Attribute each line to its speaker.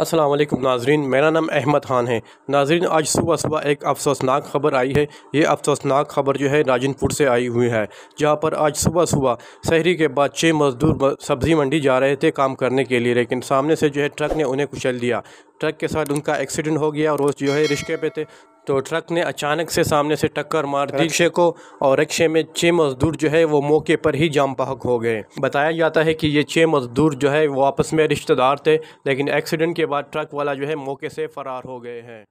Speaker 1: असलम नाजरीन मेरा नाम अहमद ख़ान है नाजरीन आज सुबह सुबह एक अफसोसनाक खबर आई है ये अफसोसनाक खबर जो है राजनपुर से आई हुई है जहाँ पर आज सुबह सुबह शहरी के बाद छः मज़दूर सब्ज़ी मंडी जा रहे थे काम करने के लिए लेकिन सामने से जो है ट्रक ने उन्हें कुचल दिया ट्रक के साथ उनका एक्सीडेंट हो गया और वो जो है रिश्ते पे थे तो ट्रक ने अचानक से सामने से टक्कर मार दी रिक्शे को और रिक्शे में छः मजदूर जो है वो मौके पर ही जाम पहक हो गए बताया जाता है कि ये छः मजदूर जो है वो आपस में रिश्तेदार थे लेकिन एक्सीडेंट के बाद ट्रक वाला जो है मौके से फ़रार हो गए हैं